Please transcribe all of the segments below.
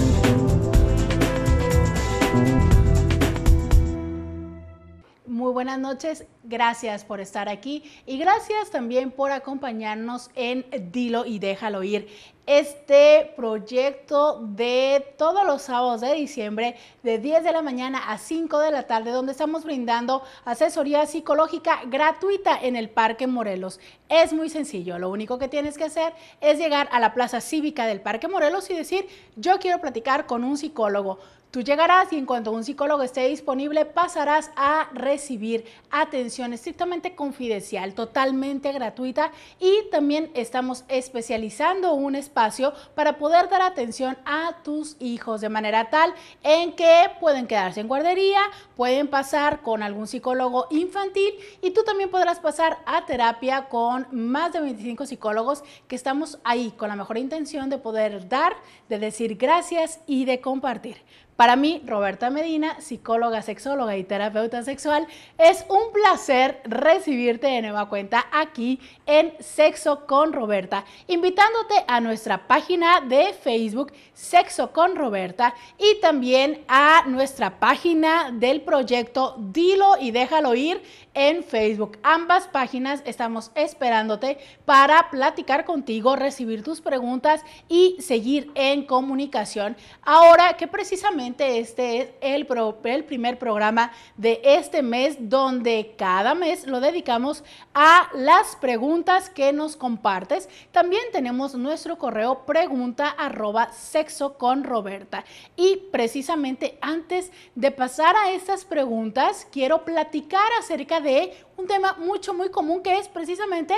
Thank you. noches. Gracias por estar aquí y gracias también por acompañarnos en Dilo y Déjalo Ir, este proyecto de todos los sábados de diciembre de 10 de la mañana a 5 de la tarde, donde estamos brindando asesoría psicológica gratuita en el Parque Morelos. Es muy sencillo, lo único que tienes que hacer es llegar a la plaza cívica del Parque Morelos y decir, yo quiero platicar con un psicólogo. Tú llegarás y en cuanto un psicólogo esté disponible pasarás a recibir atención estrictamente confidencial, totalmente gratuita y también estamos especializando un espacio para poder dar atención a tus hijos de manera tal en que pueden quedarse en guardería, pueden pasar con algún psicólogo infantil y tú también podrás pasar a terapia con más de 25 psicólogos que estamos ahí con la mejor intención de poder dar, de decir gracias y de compartir. Para mí, Roberta Medina, psicóloga, sexóloga y terapeuta sexual, es un placer recibirte de nueva cuenta aquí en Sexo con Roberta, invitándote a nuestra página de Facebook Sexo con Roberta y también a nuestra página del proyecto Dilo y déjalo ir en Facebook. Ambas páginas estamos esperándote para platicar contigo, recibir tus preguntas y seguir en comunicación. Ahora que precisamente este es el, el primer programa de este mes donde cada mes lo dedicamos a las preguntas que nos compartes. También tenemos nuestro correo pregunta arroba sexo con Roberta. Y precisamente antes de pasar a estas preguntas, quiero platicar acerca de un tema mucho, muy común que es precisamente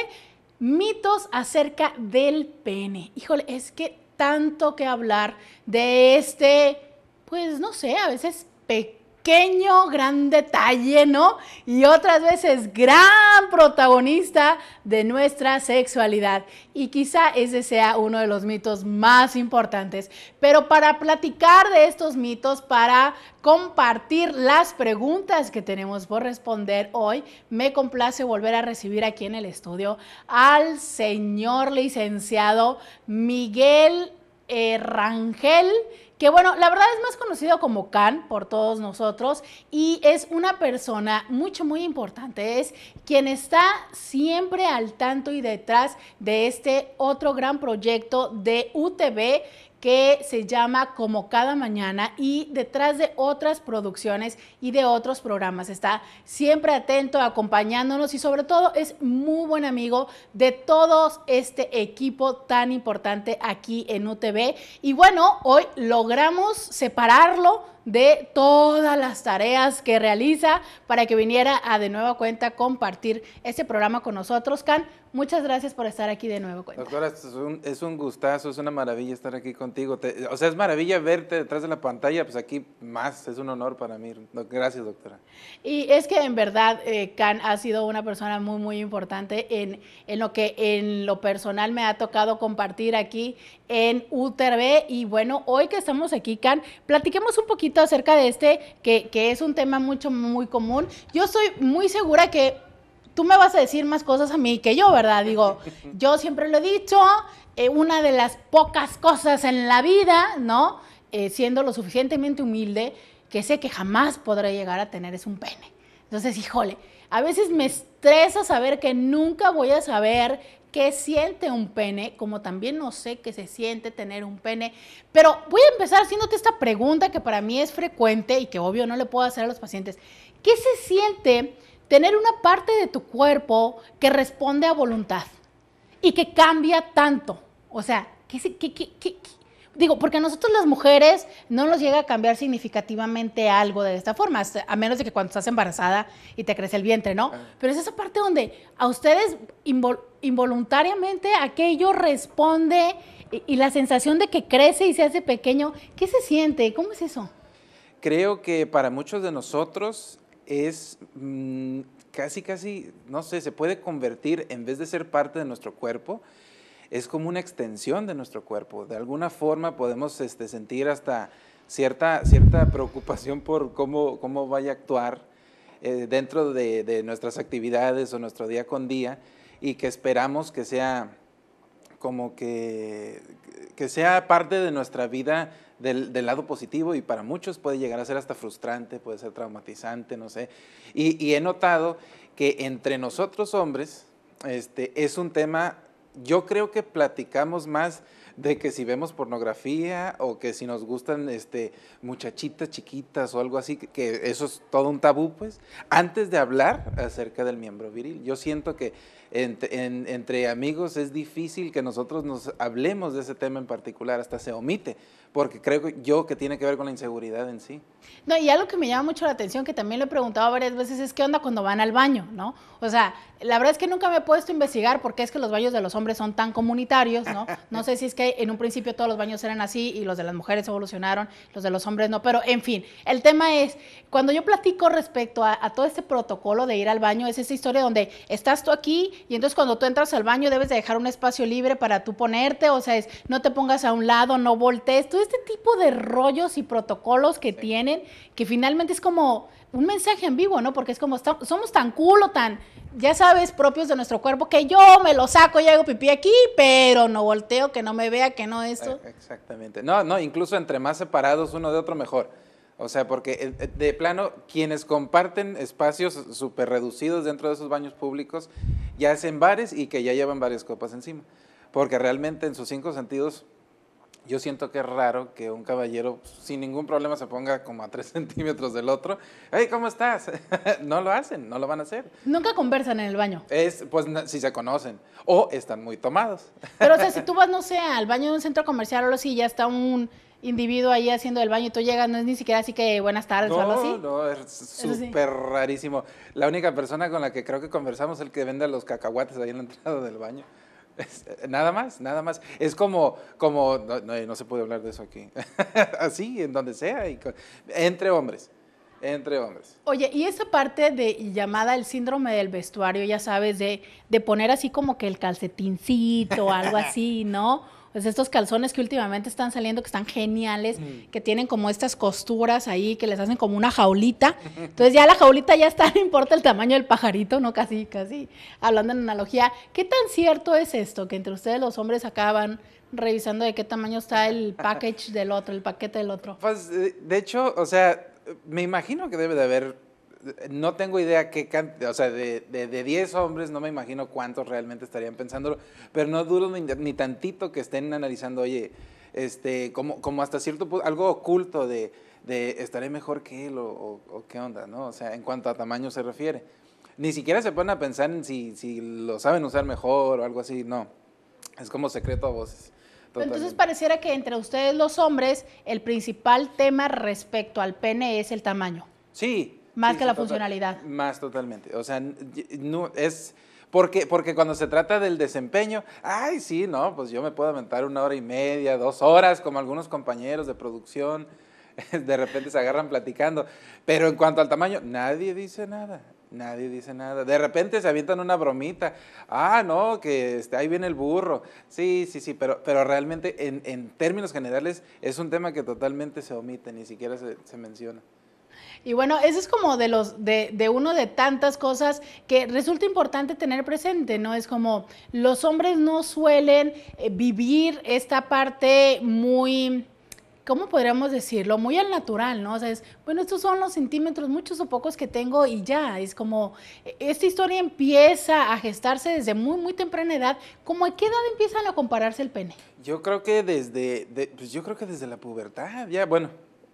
mitos acerca del pene. Híjole, es que tanto que hablar de este pues no sé, a veces pequeño, gran detalle, ¿no? Y otras veces gran protagonista de nuestra sexualidad. Y quizá ese sea uno de los mitos más importantes. Pero para platicar de estos mitos, para compartir las preguntas que tenemos por responder hoy. Me complace volver a recibir aquí en el estudio al señor licenciado Miguel eh, Rangel, que bueno, la verdad es más conocido como Can por todos nosotros y es una persona mucho, muy importante. Es quien está siempre al tanto y detrás de este otro gran proyecto de UTV que se llama Como cada mañana y detrás de otras producciones y de otros programas. Está siempre atento, acompañándonos y sobre todo es muy buen amigo de todo este equipo tan importante aquí en UTV. Y bueno, hoy logramos separarlo de todas las tareas que realiza para que viniera a de nueva cuenta compartir este programa con nosotros. Can, muchas gracias por estar aquí de nuevo. Doctora, es un, gustazo, es una maravilla estar aquí contigo. o sea, es maravilla verte detrás de la pantalla, pues aquí más, es un honor para mí. Gracias, doctora. Y es que en verdad, eh, Can ha sido una persona muy, muy importante en, en lo que en lo personal me ha tocado compartir aquí en UTRB. Y bueno, hoy que estamos aquí, Can, platiquemos un poquito acerca de este, que, es un tema mucho, muy común. Yo estoy muy segura que tú me vas a decir más cosas a mí que yo, ¿verdad? Digo, yo siempre lo he dicho, eh, una de las pocas cosas en la vida, ¿no? Eh, siendo lo suficientemente humilde, que sé que jamás podré llegar a tener es un pene. Entonces, híjole, a veces me estresa saber que nunca voy a saber qué siente un pene, como también no sé qué se siente tener un pene. Pero voy a empezar haciéndote esta pregunta que para mí es frecuente y que obvio no le puedo hacer a los pacientes. ¿Qué se siente tener una parte de tu cuerpo que responde a voluntad y que cambia tanto? O sea, ¿qué, qué, qué, qué digo, porque a nosotros las mujeres no nos llega a cambiar significativamente algo de esta forma, a menos de que cuando estás embarazada y te crece el vientre, ¿no? Pero es esa parte donde a ustedes involuntariamente aquello responde y, la sensación de que crece y se hace pequeño, ¿qué se siente? ¿Cómo es eso? Creo que para muchos de nosotros es mm, casi, casi, no sé, se puede convertir, en vez de ser parte de nuestro cuerpo, es como una extensión de nuestro cuerpo. De alguna forma podemos este, sentir hasta cierta, cierta preocupación por cómo, cómo vaya a actuar eh, dentro de, nuestras actividades o nuestro día con día y que esperamos que sea como que, sea parte de nuestra vida del, lado positivo y para muchos puede llegar a ser hasta frustrante, puede ser traumatizante, no sé. Y, y he notado que entre nosotros hombres este, es un tema yo creo que platicamos más de que si vemos pornografía o que si nos gustan este, muchachitas chiquitas o algo así, que eso es todo un tabú, pues, antes de hablar acerca del miembro viril. Yo siento que entre amigos es difícil que nosotros nos hablemos de ese tema en particular, hasta se omite porque creo yo que tiene que ver con la inseguridad en sí. No, y algo que me llama mucho la atención, que también le he preguntado varias veces, es qué onda cuando van al baño, ¿no? O sea, la verdad es que nunca me he puesto a investigar qué es que los baños de los hombres son tan comunitarios, ¿no? No sé si es que en un principio todos los baños eran así y los de las mujeres evolucionaron, los de los hombres no, pero en fin, el tema es, cuando yo platico respecto a, todo este protocolo de ir al baño, es esa historia donde estás tú aquí y entonces cuando tú entras al baño debes de dejar un espacio libre para tú ponerte, o sea, es no te pongas a un lado, no voltees, tú este tipo de rollos y protocolos que tienen, que finalmente es como un mensaje en vivo, ¿no? Porque es como, somos tan culo, tan, ya sabes, propios de nuestro cuerpo, que yo me lo saco y hago pipí aquí, pero no volteo, que no me vea, que no esto. Eh, exactamente. No, no, incluso entre más separados uno de otro, mejor. O sea, porque eh, eh, de plano, quienes comparten espacios súper reducidos dentro de esos baños públicos, ya hacen bares y que ya llevan varias copas encima. Porque realmente en sus cinco sentidos yo siento que es raro que un caballero sin ningún problema se ponga como a tres centímetros del otro. Hey, ¿cómo estás? no lo hacen, no lo van a hacer. Nunca conversan en el baño. Es, pues si se conocen. O están muy tomados. Pero, o sea, si tú vas, no sé, al baño de un centro comercial o algo así, ya está un individuo ahí haciendo el baño y tú llegas, no es ni siquiera así que buenas tardes o algo así. No, es súper rarísimo. La única persona con la que creo que conversamos es el que vende los cacahuates ahí en la entrada del baño. Nada más, nada más. Es como, como no, se puede hablar de eso aquí. Así, en donde sea, y entre hombres. Entre hombres. Oye, y esa parte de llamada el síndrome del vestuario, ya sabes, de, de poner así como que el calcetincito, algo así, ¿no? pues estos calzones que últimamente están saliendo, que están geniales, mm. que tienen como estas costuras ahí, que les hacen como una jaulita. Entonces ya la jaulita ya está, no importa el tamaño del pajarito, ¿no? Casi, casi. Hablando en analogía, ¿qué tan cierto es esto? Que entre ustedes los hombres acaban revisando de qué tamaño está el package del otro, el paquete del otro. Pues, eh, de hecho, o sea, me imagino que debe de haber no tengo idea qué cantidad, o sea, de, de, 10 hombres no me imagino cuántos realmente estarían pensando pero no dudo ni, tantito que estén analizando, oye, este, como, como hasta cierto punto, algo oculto de, estaré mejor que él o, qué onda, ¿no? O sea, en cuanto a tamaño se refiere. Ni siquiera se ponen a pensar en si, lo saben usar mejor o algo así, no. Es como secreto a voces. Entonces pareciera que entre ustedes los hombres el principal tema respecto al pene es el tamaño. Sí, más que la funcionalidad. Más totalmente. O sea, no, es... Porque, porque cuando se trata del desempeño, ay, sí, no, pues yo me puedo aventar una hora y media, dos horas, como algunos compañeros de producción, de repente se agarran platicando. Pero en cuanto al tamaño, nadie dice nada. Nadie dice nada. De repente se avientan una bromita. Ah, no, que este, ahí viene el burro. Sí, sí, sí, pero, pero realmente en, en, términos generales es un tema que totalmente se omite, ni siquiera se menciona. Y bueno, eso es como de los de, de, uno de tantas cosas que resulta importante tener presente, ¿no? Es como los hombres no suelen eh, vivir esta parte muy ¿cómo podríamos decirlo? Muy al natural, ¿no? O sea, es, bueno, estos son los centímetros, muchos o pocos que tengo y ya, es como, e, esta historia empieza a gestarse desde muy, muy temprana edad. ¿Cómo a qué edad empiezan a compararse el pene? Yo creo que desde, pues yo creo que desde la pubertad, ya, bueno,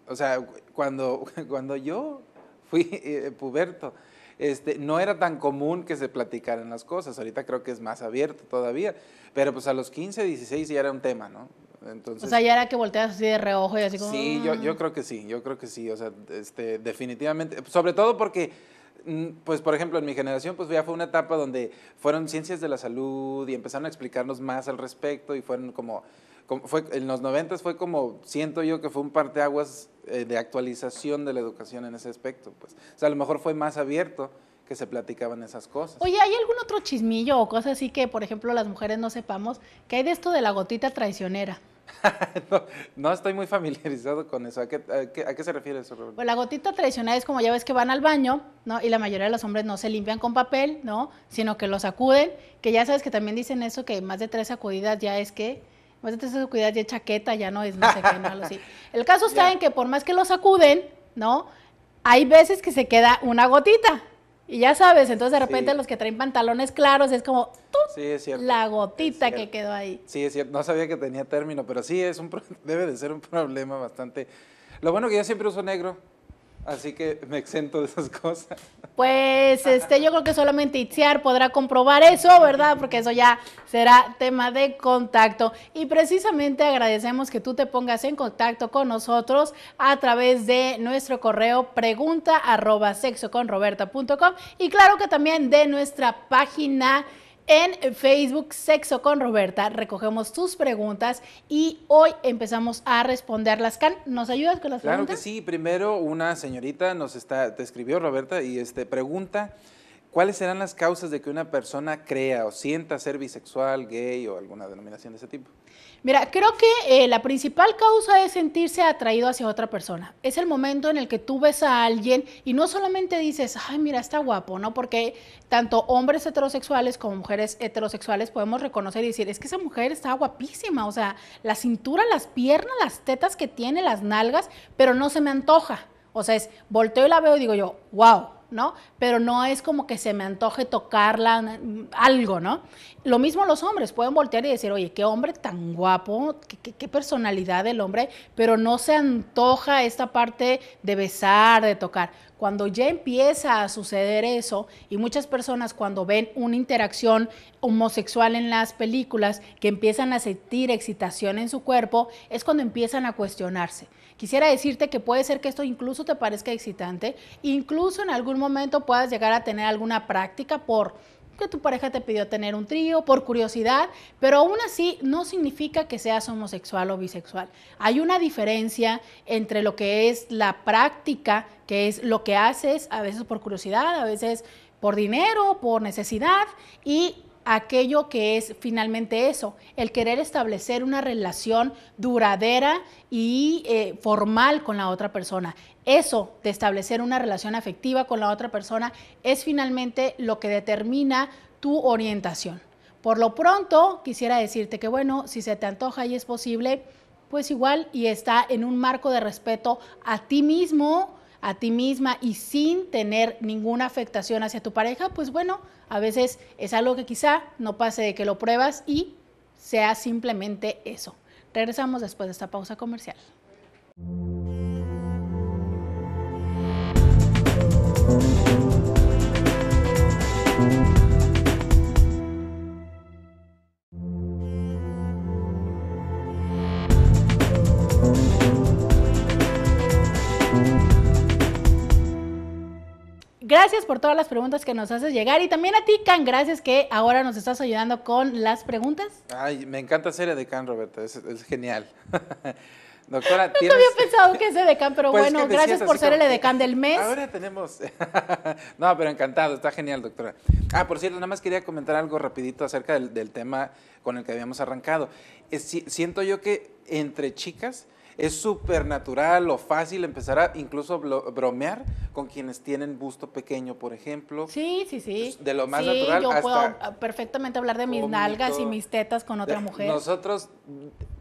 o sea, cuando, cuando yo fui eh, puberto, este, no era tan común que se platicaran las cosas. Ahorita creo que es más abierto todavía. Pero pues a los 15, 16 ya era un tema, ¿no? Entonces, o sea, ya era que volteas así de reojo y así como... Sí, yo, yo ah". creo que sí, yo creo que sí. O sea, este, definitivamente. Sobre todo porque, mm, pues por ejemplo, en mi generación, pues ya fue una etapa donde fueron ciencias de la salud y empezaron a explicarnos más al respecto y fueron como fue, en los 90 fue como, siento yo que fue un parteaguas eh, de actualización de la educación en ese aspecto. Pues. O sea, a lo mejor fue más abierto que se platicaban esas cosas. Oye, ¿hay algún otro chismillo o cosa así que, por ejemplo, las mujeres no sepamos? ¿Qué hay de esto de la gotita traicionera? no, estoy muy familiarizado con eso. ¿A qué, a qué, se refiere eso, Pues la gotita traicionera es como ya ves que van al baño, ¿no? Y la mayoría de los hombres no se limpian con papel, ¿no? Sino que los sacuden, que ya sabes que también dicen eso, que más de tres sacudidas ya es que pues entonces ya de chaqueta, ya no es no El caso está en que por más que lo sacuden, ¿no? Hay veces que se queda una gotita. Y ya sabes, entonces de repente los que traen pantalones claros es como la gotita que quedó ahí. Sí, es cierto. No sabía que tenía término, pero sí es un debe de ser un problema bastante. Lo bueno que yo siempre uso negro, Así que me exento de esas cosas. Pues este, yo creo que solamente Itziar podrá comprobar eso, ¿verdad? Porque eso ya será tema de contacto. Y precisamente agradecemos que tú te pongas en contacto con nosotros a través de nuestro correo pregunta arroba y claro que también de nuestra página en Facebook Sexo con Roberta. Recogemos tus preguntas y hoy empezamos a responderlas. Can, ¿nos ayudas con las preguntas? Claro que sí. Primero, una señorita nos está, te escribió Roberta y este, pregunta, ¿cuáles serán las causas de que una persona crea o sienta ser bisexual, gay o alguna denominación de ese tipo? Mira, creo que eh, la principal causa es sentirse atraído hacia otra persona. Es el momento en el que tú ves a alguien y no solamente dices, ay, mira, está guapo, ¿no? Porque tanto hombres heterosexuales como mujeres heterosexuales podemos reconocer y decir, es que esa mujer está guapísima, o sea, la cintura, las piernas, las tetas que tiene, las nalgas, pero no se me antoja. O sea, es volteo y la veo y digo yo, wow, pero no es como que se me antoje tocarla, algo, ¿no? Lo mismo los hombres, pueden voltear y decir, oye, qué hombre tan guapo, qué, personalidad del hombre, pero no se antoja esta parte de besar, de tocar. Cuando ya empieza a suceder eso, y muchas personas cuando ven una interacción homosexual en las películas, que empiezan a sentir excitación en su cuerpo, es cuando empiezan a cuestionarse. Quisiera decirte que puede ser que esto incluso te parezca excitante, incluso en algún momento puedas llegar a tener alguna práctica por que tu pareja te pidió tener un trío por curiosidad, pero aún así no significa que seas homosexual o bisexual. Hay una diferencia entre lo que es la práctica, que es lo que haces a veces por curiosidad, a veces por dinero, por necesidad, y aquello que es finalmente eso, el querer establecer una relación duradera y eh, formal con la otra persona. Eso de establecer una relación afectiva con la otra persona es finalmente lo que determina tu orientación. Por lo pronto, quisiera decirte que bueno, si se te antoja y es posible, pues igual y está en un marco de respeto a ti mismo, a ti misma y sin tener ninguna afectación hacia tu pareja, pues bueno, a veces es algo que quizá no pase de que lo pruebas y sea simplemente eso. Regresamos después de esta pausa comercial. Gracias por todas las preguntas que nos haces llegar y también a ti, Can, gracias que ahora nos estás ayudando con las preguntas. Ay, me encanta ser edecán, Roberta, es, genial. Doctora, había pensado que es edecán, pero pues, bueno, gracias por ser el edecán del mes. Ahora tenemos... no, pero encantado, está genial, doctora. Ah, por cierto, nada más quería comentar algo rapidito acerca del, tema con el que habíamos arrancado. siento yo que entre chicas es súper natural o fácil empezar a incluso bromear con quienes tienen busto pequeño, por ejemplo. Sí, sí, sí. De lo más sí, Yo puedo ah, perfectamente hablar de mis nalgas y mis tetas con otra mujer. Nosotros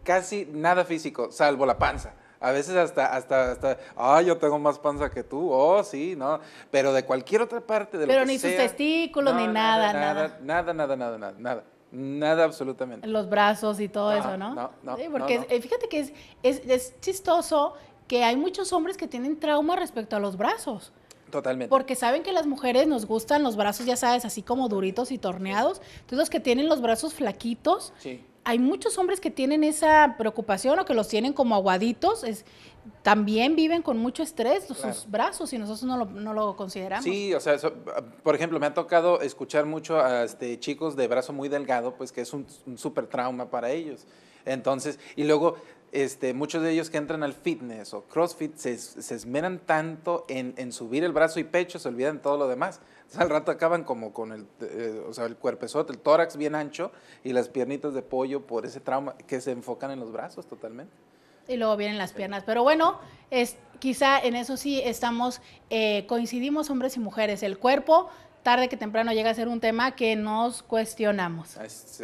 casi nada físico, salvo la panza. A veces hasta, hasta, hasta, ah, yo tengo más panza que tú, oh, sí, no, pero de cualquier otra parte de Pero ni sus testículos, ni nada, nada. Nada, nada, nada, nada, nada. Nada, absolutamente. Los brazos y todo eso, ¿no? No, no. porque eh, fíjate que es, chistoso que hay muchos hombres que tienen trauma respecto a los brazos. Totalmente. Porque saben que las mujeres nos gustan los brazos, ya sabes, así como duritos y torneados. Entonces, los que tienen los brazos flaquitos. hay muchos hombres que tienen esa preocupación o que los tienen como aguaditos, es, también viven con mucho estrés sus brazos y nosotros no lo, no consideramos. Sí, o sea, por ejemplo, me ha tocado escuchar mucho a este, chicos de brazo muy delgado, pues que es un, súper trauma para ellos. Entonces, y luego este, muchos de ellos que entran al fitness o CrossFit se, esmeran tanto en, subir el brazo y pecho, se olvidan todo lo demás. Entonces, al rato acaban como con el, eh, o el cuerpezote, el tórax bien ancho y las piernitas de pollo por ese trauma que se enfocan en los brazos totalmente y luego vienen las piernas. Pero bueno, es, quizá en eso sí estamos, eh, coincidimos hombres y mujeres. El cuerpo, tarde que temprano, llega a ser un tema que nos cuestionamos.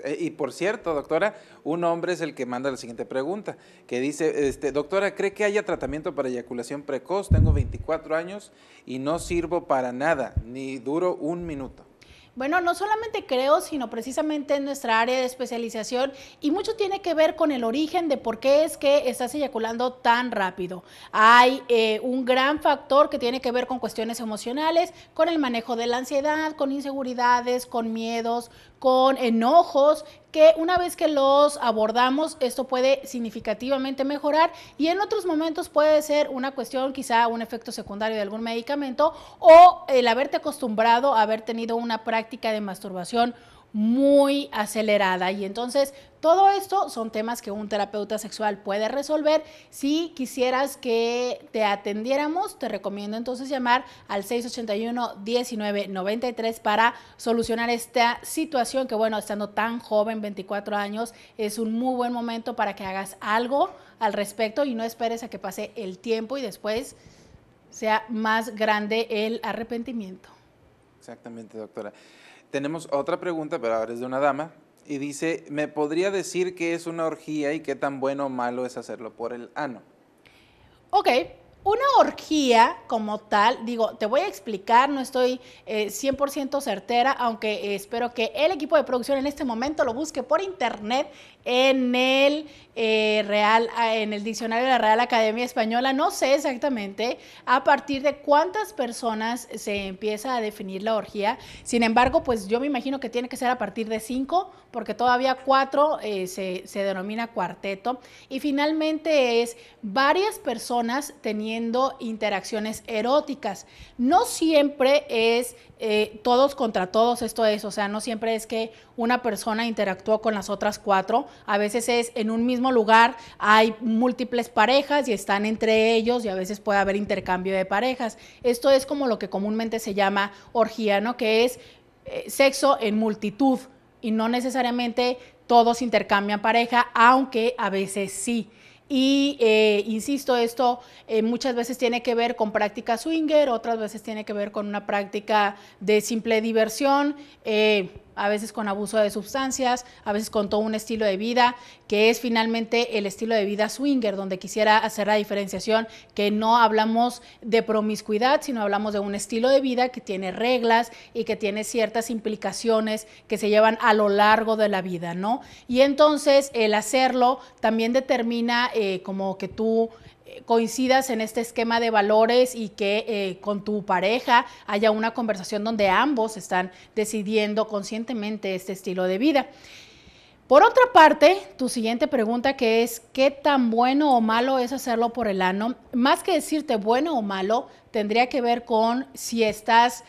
Eh, y por cierto, doctora, un hombre es el que manda la siguiente pregunta, que dice, este, doctora, ¿cree que haya tratamiento para eyaculación precoz? Tengo 24 años y no sirvo para nada, ni duro un minuto. Bueno, no solamente creo, sino precisamente en nuestra área de especialización y mucho tiene que ver con el origen de por qué es que estás eyaculando tan rápido. Hay eh, un gran factor que tiene que ver con cuestiones emocionales, con el manejo de la ansiedad, con inseguridades, con miedos, con enojos, que una vez que los abordamos, esto puede significativamente mejorar y en otros momentos puede ser una cuestión, quizá un efecto secundario de algún medicamento o el haberte acostumbrado a haber tenido una práctica de masturbación muy acelerada. Y entonces todo esto son temas que un terapeuta sexual puede resolver. Si quisieras que te atendiéramos, te recomiendo entonces llamar al 681-1993 para solucionar esta situación que bueno, estando tan joven, 24 años, es un muy buen momento para que hagas algo al respecto y no esperes a que pase el tiempo y después sea más grande el arrepentimiento. Exactamente, doctora. Tenemos otra pregunta, pero ahora es de una dama. Y dice, ¿me podría decir qué es una orgía y qué tan bueno o malo es hacerlo por el ano? Ok, una orgía como tal, digo, te voy a explicar, no estoy 100% eh, certera, aunque espero que el equipo de producción en este momento lo busque por internet en el eh, Real, ah, en el diccionario de la Real Academia Española. No sé exactamente a partir de cuántas personas se empieza a definir la orgía. Sin embargo, pues yo me imagino que tiene que ser a partir de cinco, porque todavía cuatro eh, se, denomina cuarteto. Y finalmente es varias personas teniendo interacciones eróticas. No siempre es eh, todos contra todos, esto es, o sea, no siempre es que una persona interactúa con las otras cuatro. A veces es en un mismo lugar, hay múltiples parejas y están entre ellos y a veces puede haber intercambio de parejas. Esto es como lo que comúnmente se llama orgía, ¿no? Que es eh, sexo en multitud y no necesariamente todos intercambian pareja, aunque a veces sí. Y eh, insisto, esto eh, muchas veces tiene que ver con práctica swinger, otras veces tiene que ver con una práctica de simple diversión. Eh, a veces con abuso de sustancias, a veces con todo un estilo de vida, que es finalmente el estilo de vida swinger, donde quisiera hacer la diferenciación que no hablamos de promiscuidad, sino hablamos de un estilo de vida que tiene reglas y que tiene ciertas implicaciones que se llevan a lo largo de la vida, ¿no? Y entonces el hacerlo también determina eh, como que tú coincidas en este esquema de valores y que eh, con tu pareja haya una conversación donde ambos están decidiendo conscientemente este estilo de vida. Por otra parte, tu siguiente pregunta que es, ¿qué tan bueno o malo es hacerlo por el ano? Más que decirte bueno o malo, tendría que ver con si estás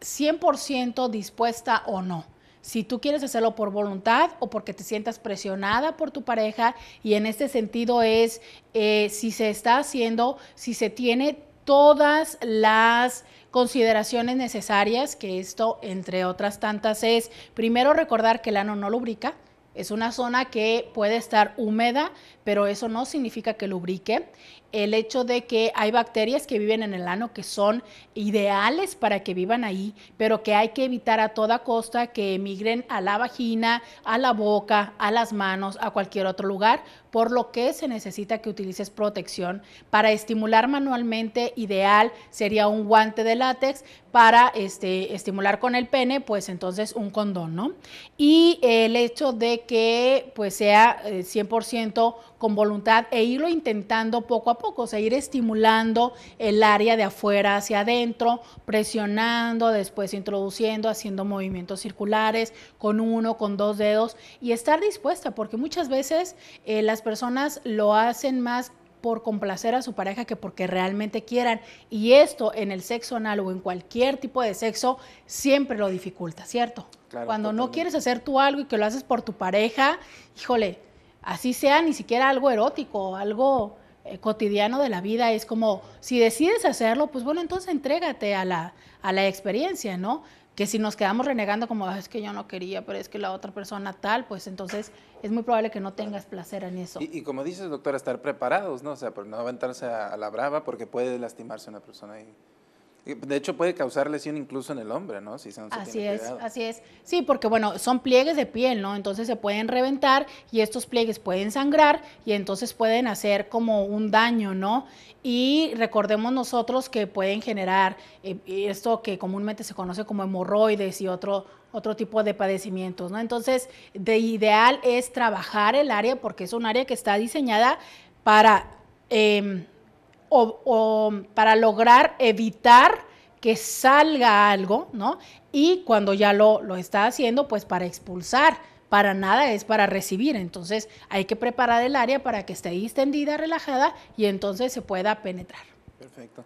100% dispuesta o no. Si tú quieres hacerlo por voluntad o porque te sientas presionada por tu pareja y en este sentido es eh, si se está haciendo, si se tiene todas las consideraciones necesarias, que esto, entre otras tantas, es primero recordar que el ano no lubrica, es una zona que puede estar húmeda, pero eso no significa que lubrique el hecho de que hay bacterias que viven en el ano que son ideales para que vivan ahí, pero que hay que evitar a toda costa que emigren a la vagina, a la boca, a las manos, a cualquier otro lugar, por lo que se necesita que utilices protección. Para estimular manualmente, ideal sería un guante de látex, para este, estimular con el pene, pues entonces un condón, ¿no? Y el hecho de que pues sea 100% eh, con voluntad e irlo intentando poco a poco, ir estimulando el área de afuera hacia adentro, presionando, después introduciendo, haciendo movimientos circulares con uno, con dos dedos y estar dispuesta, porque muchas veces eh, las personas lo hacen más por complacer a su pareja que porque realmente quieran. Y esto en el sexo anal o en cualquier tipo de sexo siempre lo dificulta, ¿cierto? Claro, Cuando no quieres hacer tú algo y que lo haces por tu pareja, híjole, así sea ni siquiera algo erótico, algo eh, cotidiano de la vida es como, si decides hacerlo, pues bueno, entonces entrégate a la, a la experiencia, ¿no? Que si nos quedamos renegando como, ah, es que yo no quería, pero es que la otra persona tal, pues entonces es muy probable que no tengas placer en eso. Y, como dices, doctora, estar preparados, ¿no? O sea, no aventarse a, la brava porque puede lastimarse una persona ahí. De hecho, puede causar lesión incluso en el hombre, ¿no? Si así es, así es. Sí, porque bueno, son pliegues de piel, ¿no? Entonces se pueden reventar y estos pliegues pueden sangrar y entonces pueden hacer como un daño, ¿no? Y recordemos nosotros que pueden generar eh, esto que comúnmente se conoce como hemorroides y otro, otro tipo de padecimientos, ¿no? Entonces, de ideal es trabajar el área porque es un área que está diseñada para... Em, o, para lograr evitar que salga algo, ¿no? Y cuando ya lo, lo está haciendo, pues para expulsar, para nada es para recibir. Entonces hay que preparar el área para que esté distendida, relajada y entonces se pueda penetrar. Perfecto.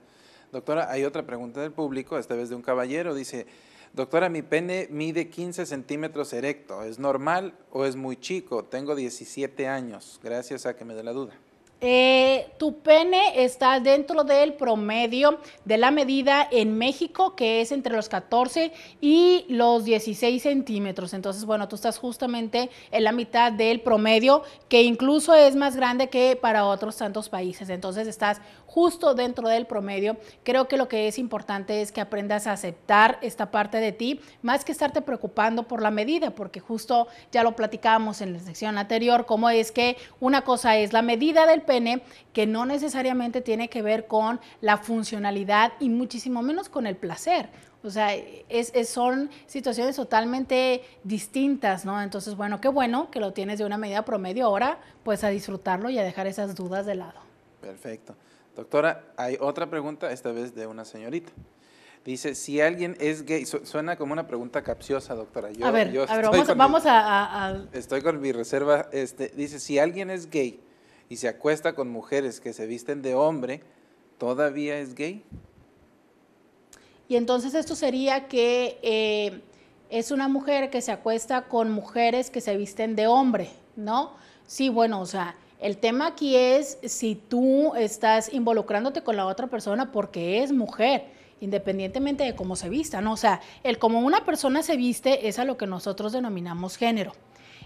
Doctora, hay otra pregunta del público, esta vez de un caballero. Dice, doctora, mi pene mide 15 centímetros erecto. ¿Es normal o es muy chico? Tengo 17 años. Gracias a que me dé la duda. Eh, tu pene está dentro del promedio de la medida en México, que es entre los 14 y los 16 centímetros. Entonces, bueno, tú estás justamente en la mitad del promedio, que incluso es más grande que para otros tantos países. Entonces, estás justo dentro del promedio. Creo que lo que es importante es que aprendas a aceptar esta parte de ti, más que estarte preocupando por la medida, porque justo ya lo platicábamos en la sección anterior, cómo es que una cosa es la medida del pene que no necesariamente tiene que ver con la funcionalidad y muchísimo menos con el placer. O sea, son situaciones totalmente distintas, ¿no? Entonces, bueno, qué bueno que lo tienes de una medida promedio ahora, pues a disfrutarlo y a dejar esas dudas de lado. Perfecto. Doctora, hay otra pregunta, esta vez de una señorita. Dice, si alguien es gay, suena como una pregunta capciosa, doctora. Yo, a ver, yo vamos, a, Estoy con mi reserva. Este, dice, si alguien es gay, y se acuesta con mujeres que se visten de hombre, ¿todavía es gay? Y entonces esto sería que eh, es una mujer que se acuesta con mujeres que se visten de hombre, ¿no? Sí, bueno, o sea, el tema aquí es si tú estás involucrándote con la otra persona porque es mujer, independientemente de cómo se vista, ¿no? O sea, el cómo una persona se viste es a lo que nosotros denominamos género.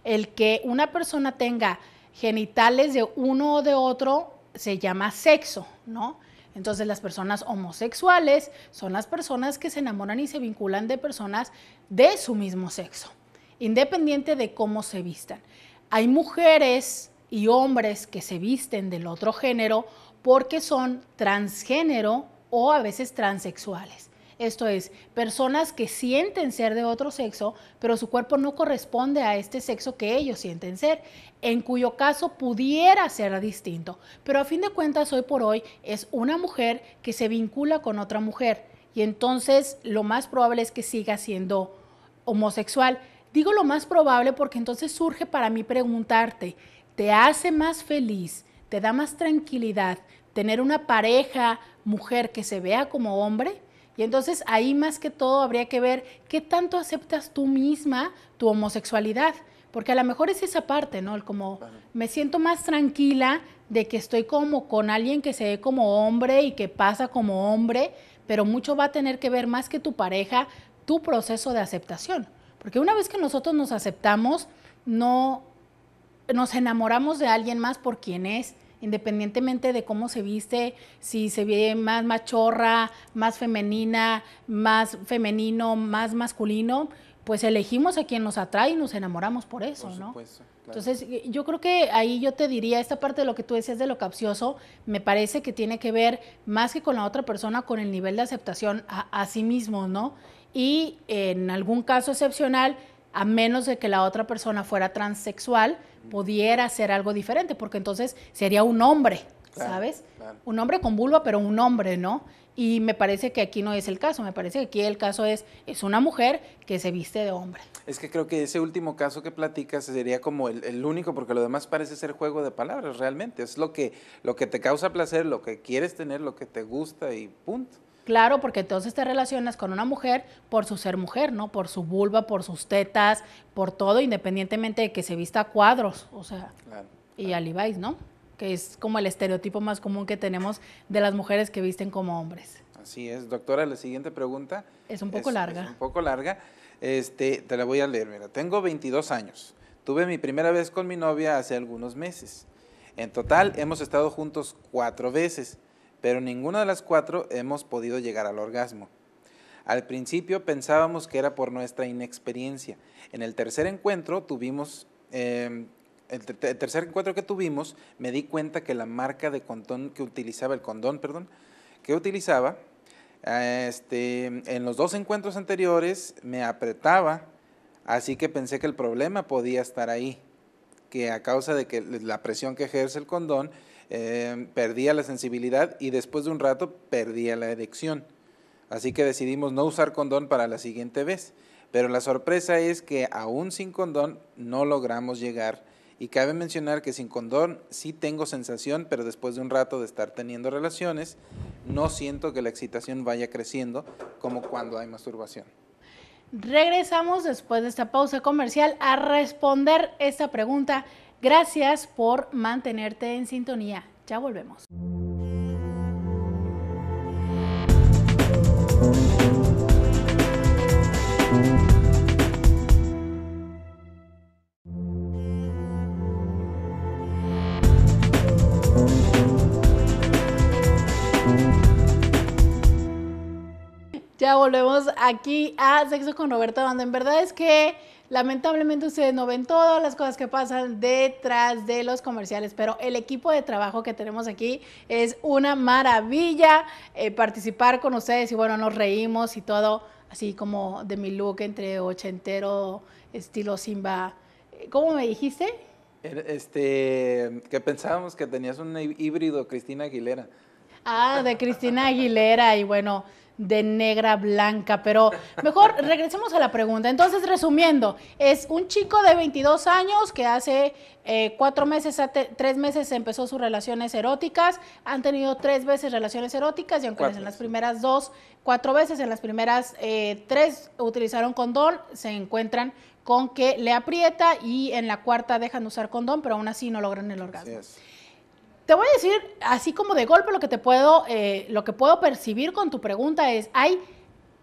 El que una persona tenga genitales de uno o de otro se llama sexo, ¿no? Entonces las personas homosexuales son las personas que se enamoran y se vinculan de personas de su mismo sexo, independiente de cómo se vistan. Hay mujeres y hombres que se visten del otro género porque son transgénero o a veces transexuales. Esto es, personas que sienten ser de otro sexo, pero su cuerpo no corresponde a este sexo que ellos sienten ser, en cuyo caso pudiera ser distinto. Pero a fin de cuentas, hoy por hoy es una mujer que se vincula con otra mujer y entonces lo más probable es que siga siendo homosexual. Digo lo más probable porque entonces surge para mí preguntarte, ¿te hace más feliz? ¿Te da más tranquilidad tener una pareja mujer que se vea como hombre? Y entonces ahí más que todo habría que ver qué tanto aceptas tú misma tu homosexualidad. Porque a lo mejor es esa parte, ¿no? como me siento más tranquila de que estoy como con alguien que se ve como hombre y que pasa como hombre, pero mucho va a tener que ver más que tu pareja, tu proceso de aceptación. Porque una vez que nosotros nos aceptamos, no nos enamoramos de alguien más por quien es, independientemente de cómo se viste, si se ve más machorra, más femenina, más femenino, más masculino, pues elegimos a quien nos atrae y nos enamoramos por eso, ¿no? Entonces, yo creo que ahí yo te diría, esta parte de lo que tú decías de lo capcioso, me parece que tiene que ver más que con la otra persona, con el nivel de aceptación a, a sí mismo, ¿no? Y en algún caso excepcional, a menos de que la otra persona fuera transexual, pudiera hacer algo diferente, porque entonces sería un hombre, ¿sabes? Un hombre con vulva, pero un hombre, ¿no? Y me parece que aquí no es el caso, me parece que aquí el caso es, es una mujer que se viste de hombre. Es que creo que ese último caso que platicas sería como el, el, único, porque lo demás parece ser juego de palabras, realmente. Es lo que, lo que te causa placer, lo que quieres tener, lo que te gusta y punto. Claro, porque entonces te relacionas con una mujer por su ser mujer, ¿no? Por su vulva, por sus tetas, por todo, independientemente de que se vista a cuadros, o sea, claro, y claro. ¿no? Que es como el estereotipo más común que tenemos de las mujeres que visten como hombres. Así es, doctora, la siguiente pregunta. Es un poco larga. Es un poco larga. Este, te la voy a leer, mira, tengo 22 años. Tuve mi primera vez con mi novia hace algunos meses. En total hemos estado juntos cuatro veces pero ninguna de las cuatro hemos podido llegar al orgasmo. Al principio pensábamos que era por nuestra inexperiencia. En el tercer encuentro tuvimos... Em, el, tercer encuentro que tuvimos, me di cuenta que la marca de condón que utilizaba, el condón, perdón, que utilizaba, este, en los dos encuentros anteriores me apretaba, así que pensé que el problema podía estar ahí, que a causa de que la presión que ejerce el condón Em, perdía la sensibilidad y después de un rato perdía la erección. Así que decidimos no usar condón para la siguiente vez. Pero la sorpresa es que aún sin condón no logramos llegar. Y cabe mencionar que sin condón sí tengo sensación, pero después de un rato de estar teniendo relaciones, no siento que la excitación vaya creciendo como cuando hay masturbación. Regresamos después de esta pausa comercial a responder esta pregunta Gracias por mantenerte en sintonía. Ya volvemos. Ya volvemos aquí a Sexo con Roberto, donde en verdad es que Lamentablemente ustedes no ven todas las cosas que pasan detrás de los comerciales, pero el equipo de trabajo que tenemos aquí es una maravilla eh, participar con ustedes y bueno, nos reímos y todo, así como de mi look entre ochentero, estilo Simba. Eh, ¿Cómo me dijiste? Este, que pensábamos que tenías un híbrido Cristina Aguilera. Ah, de Cristina Aguilera y bueno, de negra blanca, pero mejor regresemos a la pregunta. Entonces, resumiendo, es un chico de 22 años que hace eh, cuatro meses, tres meses empezó sus relaciones eróticas, han tenido tres veces relaciones eróticas y aunque en las primeras dos, cuatro veces, en las primeras eh, tres utilizaron condón, se encuentran con que le aprieta y en la cuarta dejan usar condón, pero aún así no logran el orgasmo. Te voy a decir, así como de golpe, lo que te puedo, eh, lo que puedo percibir con tu pregunta es, hay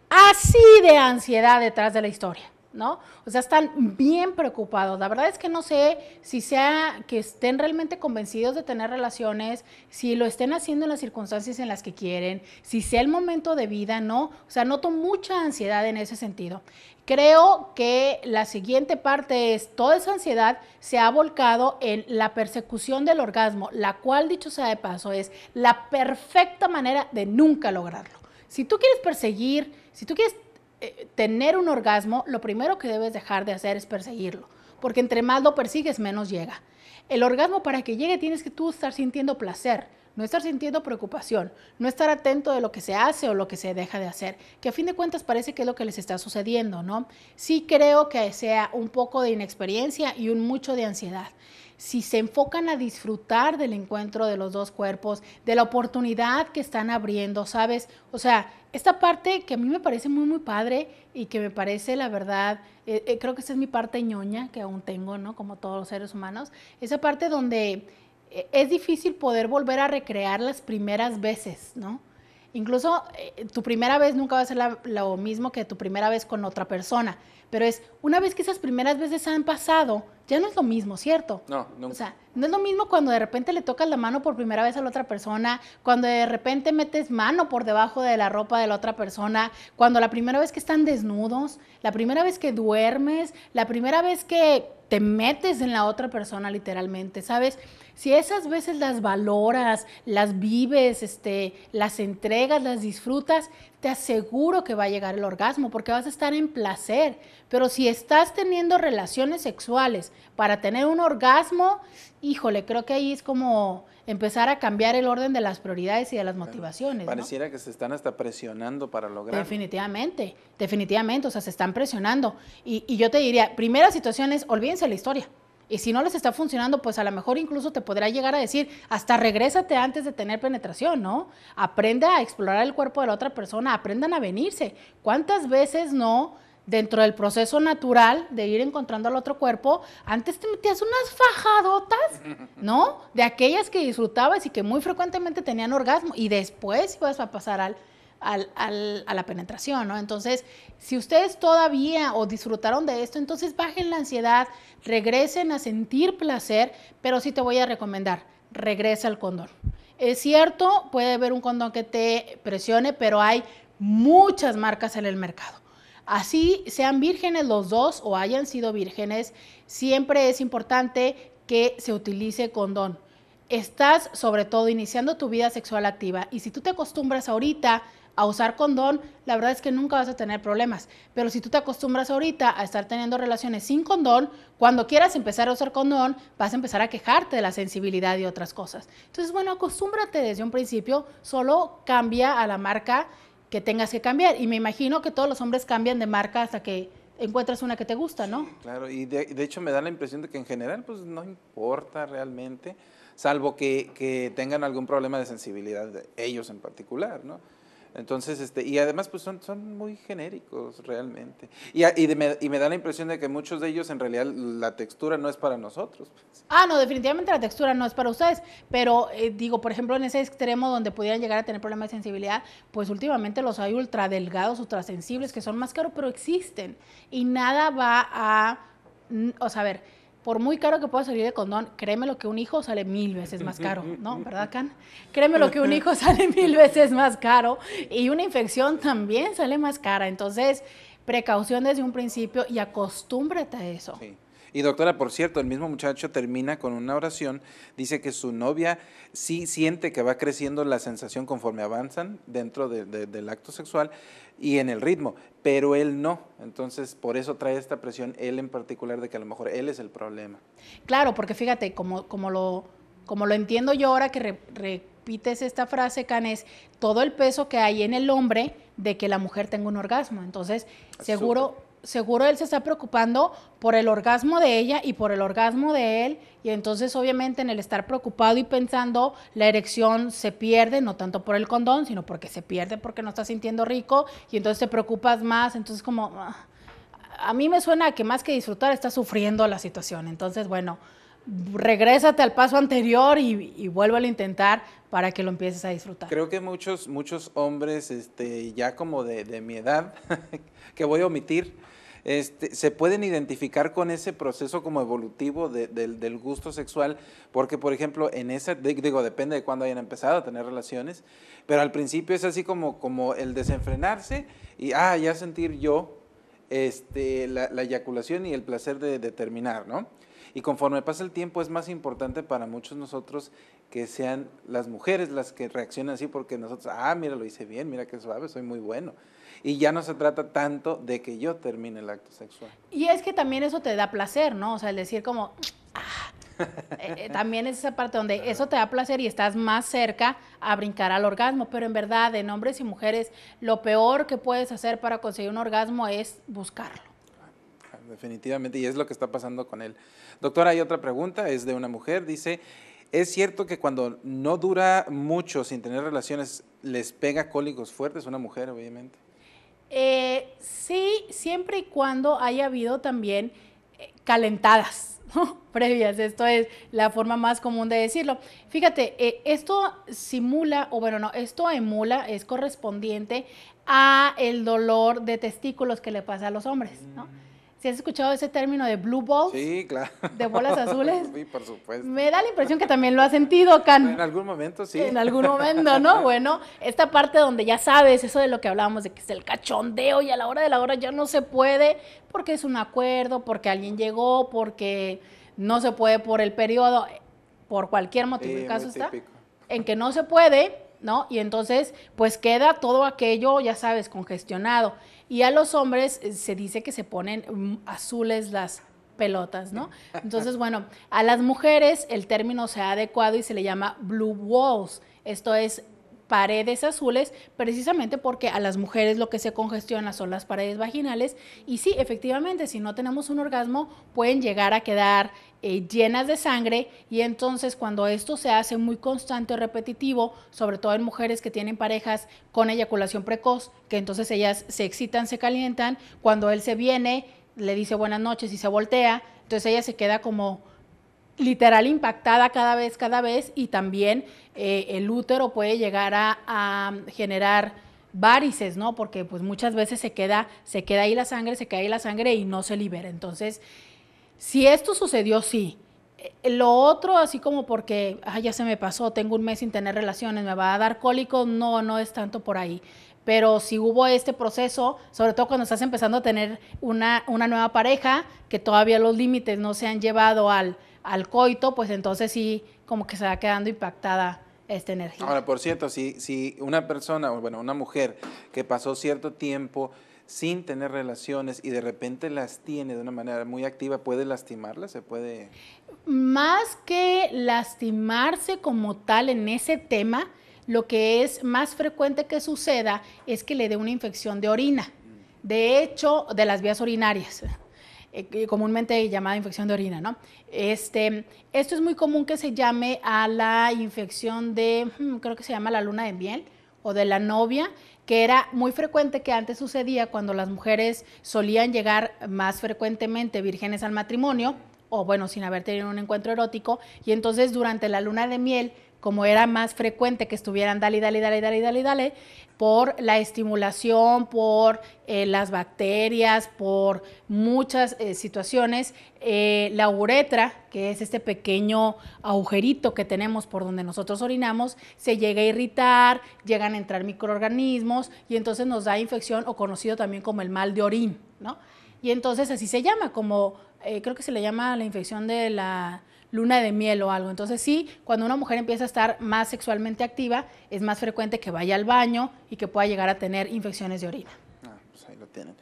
así de ansiedad detrás de la historia. ¿no? O sea, están bien preocupados. La verdad es que no sé si sea que estén realmente convencidos de tener relaciones, si lo estén haciendo en las circunstancias en las que quieren, si sea el momento de vida, ¿no? O sea, noto mucha ansiedad en ese sentido. Creo que la siguiente parte es, toda esa ansiedad se ha volcado en la persecución del orgasmo, la cual, dicho sea de paso, es la perfecta manera de nunca lograrlo. Si tú quieres perseguir, si tú quieres eh, tener un orgasmo, lo primero que debes dejar de hacer es perseguirlo, porque entre más lo persigues, menos llega. El orgasmo para que llegue tienes que tú estar sintiendo placer, no estar sintiendo preocupación, no estar atento de lo que se hace o lo que se deja de hacer, que a fin de cuentas parece que es lo que les está sucediendo, ¿no? Sí creo que sea un poco de inexperiencia y un mucho de ansiedad si se enfocan a disfrutar del encuentro de los dos cuerpos, de la oportunidad que están abriendo, ¿sabes? O sea, esta parte que a mí me parece muy, muy padre y que me parece, la verdad, eh, eh, creo que esa es mi parte ñoña que aún tengo, ¿no? Como todos los seres humanos, esa parte donde eh, es difícil poder volver a recrear las primeras veces, ¿no? Incluso tu primera vez nunca va a ser lo mismo que tu primera vez con otra persona, pero es una vez que esas primeras veces han pasado, ya no es lo mismo, ¿cierto? No, no. O sea, no es lo mismo cuando de repente le tocas la mano por primera vez a la otra persona, cuando de repente metes mano por debajo de la ropa de la otra persona, cuando la primera vez que están desnudos, la primera vez que duermes, la primera vez que te metes en la otra persona literalmente, ¿sabes? Si esas veces las valoras, las vives, este, las entregas, las disfrutas, te aseguro que va a llegar el orgasmo porque vas a estar en placer. Pero si estás teniendo relaciones sexuales para tener un orgasmo, híjole, creo que ahí es como empezar a cambiar el orden de las prioridades y de las motivaciones. Pareciera que se están hasta presionando para lograr. Definitivamente, definitivamente, o sea, se están presionando. Y, y yo te diría, primera situación es, olvídense la historia. Y si no les está funcionando, pues a lo mejor incluso te podrá llegar a decir, hasta regrésate antes de tener penetración, ¿no? Aprende a explorar el cuerpo de la otra persona, aprendan a venirse. ¿Cuántas veces no dentro del proceso natural de ir encontrando al otro cuerpo, antes te metías unas fajadotas, ¿no? De aquellas que disfrutabas y que muy frecuentemente tenían orgasmo y después ibas a pasar al, a la penetración, ¿no? Entonces, si ustedes todavía o disfrutaron de esto, entonces bajen la ansiedad, regresen a sentir placer, pero sí te voy a recomendar, regresa al condón. Es cierto, puede haber un condón que te presione, pero hay muchas marcas en el mercado. Así sean vírgenes los dos o hayan sido vírgenes, siempre es importante que se utilice condón. Estás sobre todo iniciando tu vida sexual activa y si tú te acostumbras ahorita a usar condón, la verdad es que nunca vas a tener problemas. Pero si tú te acostumbras ahorita a estar teniendo relaciones sin condón, cuando quieras empezar a usar condón, vas a empezar a quejarte de la sensibilidad y otras cosas. Entonces, bueno, acostúmbrate desde un principio, solo cambia a la marca que tengas que cambiar. Y me imagino que todos los hombres cambian de marca hasta que encuentras una que te gusta, ¿no? claro, y de, hecho me da la impresión de que en general pues no importa realmente, salvo que, que tengan algún problema de sensibilidad ellos en particular, ¿no? Entonces, este, y además pues son, son muy genéricos realmente. Y, y, me, da la impresión de que muchos de ellos en realidad la textura no es para nosotros. Pues. Ah, no, definitivamente la textura no es para ustedes, pero eh, digo, por ejemplo, en ese extremo donde pudieran llegar a tener problemas de sensibilidad, pues últimamente los hay ultra delgados, ultra sensibles, que son más caros, pero existen. Y nada va a, o sea, a ver, por muy caro que pueda salir de condón, créeme lo que un hijo sale mil veces más caro, ¿no? ¿Verdad, Can? Créeme lo que un hijo sale mil veces más caro y una infección también sale más cara. Entonces, precaución desde un principio y acostúmbrate a eso. Y doctora, por cierto, el mismo muchacho termina con una oración, dice que su novia sí siente que va creciendo la sensación conforme avanzan dentro del acto sexual, y en el ritmo, pero él no. Entonces, por eso trae esta presión él en particular de que a lo mejor él es el problema. Claro, porque fíjate, como, como, lo, como lo entiendo yo ahora que repites esta frase, Canes, todo el peso que hay en el hombre de que la mujer tenga un orgasmo. Entonces, ah, seguro seguro él se está preocupando por el orgasmo de ella y por el orgasmo de él, y entonces obviamente en el estar preocupado y pensando, la erección se pierde, no tanto por el condón, sino porque se pierde porque no está sintiendo rico, y entonces te preocupas más, entonces como, ah, a mí me suena que más que disfrutar, está sufriendo la situación, entonces bueno, regrésate al paso anterior y, y a intentar para que lo empieces a disfrutar. Creo que muchos, muchos hombres este, ya como de mi edad, que voy a omitir, este, se pueden identificar con ese proceso como evolutivo del gusto sexual, porque por ejemplo, en esa, digo, depende de cuándo hayan empezado a tener relaciones, pero al principio es así como, como el desenfrenarse y, ah, ya sentir yo este, la, eyaculación y el placer de, de terminar, ¿no? Y conforme pasa el tiempo es más importante para muchos de nosotros que sean las mujeres las que reaccionan así porque nosotros, ah, mira, lo hice bien, mira qué suave, soy muy bueno y ya no se trata tanto de que yo termine el acto sexual. Y es que también eso te da placer, ¿no? O sea, el decir como, ah". eh, eh, también es esa parte donde eso te da placer y estás más cerca a brincar al orgasmo, pero en verdad, en hombres y mujeres, lo peor que puedes hacer para conseguir un orgasmo es buscarlo definitivamente, y es lo que está pasando con él. Doctora, hay otra pregunta, es de una mujer, dice, ¿es cierto que cuando no dura mucho sin tener relaciones les pega cólicos fuertes una mujer, obviamente? Eh, sí, siempre y cuando haya habido también eh, calentadas previas, esto es la forma más común de decirlo. Fíjate, eh, esto simula, o bueno, no, esto emula, es correspondiente a el dolor de testículos que le pasa a los hombres, ¿no? has escuchado ese término de blue balls? Sí, claro. ¿De bolas azules? sí, por supuesto. Me da la impresión que también lo has sentido, Can. En algún momento, sí. En algún momento, ¿no? Bueno, esta parte donde ya sabes, eso de lo que hablábamos, de que es el cachondeo y a la hora de la hora ya no se puede porque es un acuerdo, porque alguien llegó, porque no se puede por el periodo, por cualquier motivo. el caso está en que no se puede, ¿no? Y entonces, pues queda todo aquello, ya sabes, congestionado. Y a los hombres eh, se dice que se ponen mm, azules las pelotas, ¿no? Entonces, bueno, a las mujeres el término se ha adecuado y se le llama blue walls. Esto es paredes azules precisamente porque a las mujeres lo que se congestiona son las paredes vaginales y sí, efectivamente, si no tenemos un orgasmo pueden llegar a quedar eh, llenas de sangre y entonces cuando esto se hace muy constante o repetitivo, sobre todo en mujeres que tienen parejas con eyaculación precoz, que entonces ellas se excitan, se calientan, cuando él se viene, le dice buenas noches y se voltea, entonces ella se queda como literal impactada cada vez, cada vez, y también eh, el útero puede llegar a, generar varices, ¿no? Porque pues muchas veces se queda, se queda ahí la sangre, se queda ahí la sangre y no se libera. Entonces, si esto sucedió, sí. Eh, lo otro, así como porque, ay, ya se me pasó, tengo un mes sin tener relaciones, me va a dar cólico, no, no es tanto por ahí pero si hubo este proceso, sobre todo cuando estás empezando a tener una nueva pareja, que todavía los límites no se han llevado al al coito, pues entonces sí, como que se va quedando impactada esta energía. Ahora, por cierto, si, si una persona, bueno, una mujer que pasó cierto tiempo sin tener relaciones y de repente las tiene de una manera muy activa, ¿puede lastimarla? ¿Se puede...? Más que lastimarse como tal en ese tema, lo que es más frecuente que suceda es que le dé una infección de orina. Mm. De hecho, de las vías urinarias. Eh, eh, comúnmente llamada infección de orina, ¿no? Este, esto es muy común que se llame a la infección de, hmm, creo que se llama la luna de miel o de la novia, que era muy frecuente que antes sucedía cuando las mujeres solían llegar más frecuentemente vírgenes al matrimonio, o bueno, sin haber tenido un encuentro erótico, y entonces durante la luna de miel como era más frecuente que estuvieran dale, dale, dale, dale, dale, dale, por la estimulación, por eh, las bacterias, por muchas eh, situaciones, eh, la uretra, que es este pequeño agujerito que tenemos por donde nosotros orinamos, se llega a irritar, llegan a entrar microorganismos y entonces nos da infección o conocido también como el mal de orín, ¿no? Y entonces así se llama, como creo que se le llama la infección de la luna de miel o algo. Entonces sí, cuando una mujer empieza a estar más sexualmente activa, es más frecuente que vaya al baño y que pueda llegar a tener infecciones de orina. Ah, pues ahí lo tienen.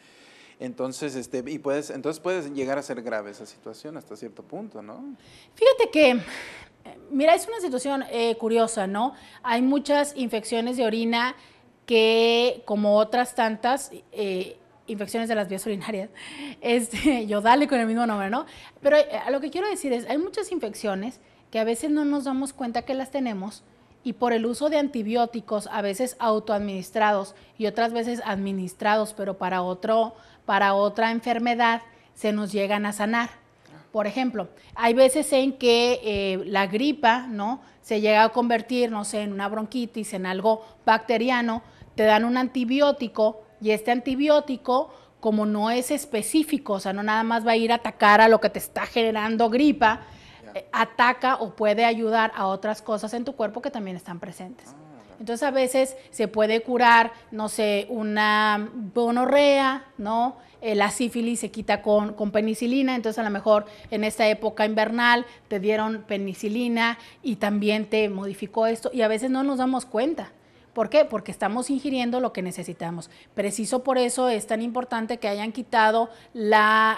Entonces, este, y puedes, entonces puedes llegar a ser grave esa situación hasta cierto punto, ¿no? Fíjate que, mira, es una situación eh, curiosa, ¿no? Hay muchas infecciones de orina que, como otras tantas, eh, infecciones de las vías urinarias, este, yo dale con el mismo nombre, ¿no? Pero eh, lo que quiero decir es, hay muchas infecciones que a veces no nos damos cuenta que las tenemos y por el uso de antibióticos, a veces autoadministrados y otras veces administrados, pero para, otro, para otra enfermedad, se nos llegan a sanar. Por ejemplo, hay veces en que eh, la gripa, ¿no? Se llega a convertir, no sé, en una bronquitis, en algo bacteriano, te dan un antibiótico y este antibiótico, como no es específico, o sea, no nada más va a ir a atacar a lo que te está generando gripa, eh, ataca o puede ayudar a otras cosas en tu cuerpo que también están presentes. Ah, entonces a veces se puede curar, no sé, una bonorrea, ¿no? la sífilis se quita con, penicilina, entonces a lo mejor en esta época invernal te dieron penicilina y también te modificó esto y a veces no nos damos cuenta. ¿Por qué? Porque estamos ingiriendo lo que necesitamos. Preciso por eso es tan importante que hayan quitado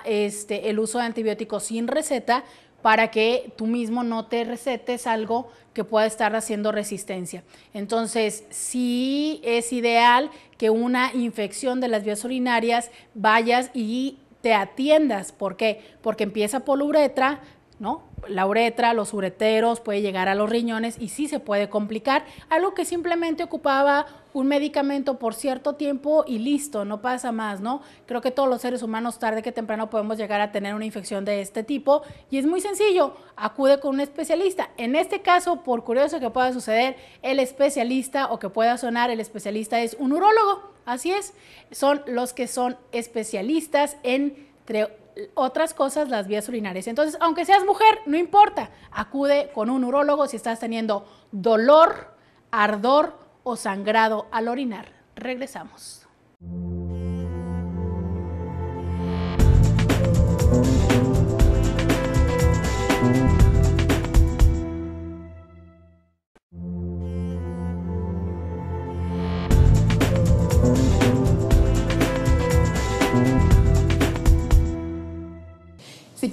este, el uso de antibióticos sin receta para que tú mismo no te recetes algo que pueda estar haciendo resistencia. Entonces, sí es ideal que una infección de las vías urinarias vayas y te atiendas. ¿Por qué? Porque empieza por uretra, ¿no? la uretra, los ureteros, puede llegar a los riñones y sí se puede complicar. Algo que simplemente ocupaba un medicamento por cierto tiempo y listo, no pasa más, ¿no? Creo que todos los seres humanos tarde que temprano podemos llegar a tener una infección de este tipo y es muy sencillo, acude con un especialista. En este caso, por curioso que pueda suceder, el especialista o que pueda sonar el especialista es un urólogo, así es, son los que son especialistas en otras cosas las vías urinarias. Entonces, aunque seas mujer, no importa, acude con un urólogo si estás teniendo dolor, ardor o sangrado al orinar. Regresamos.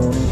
Thank you.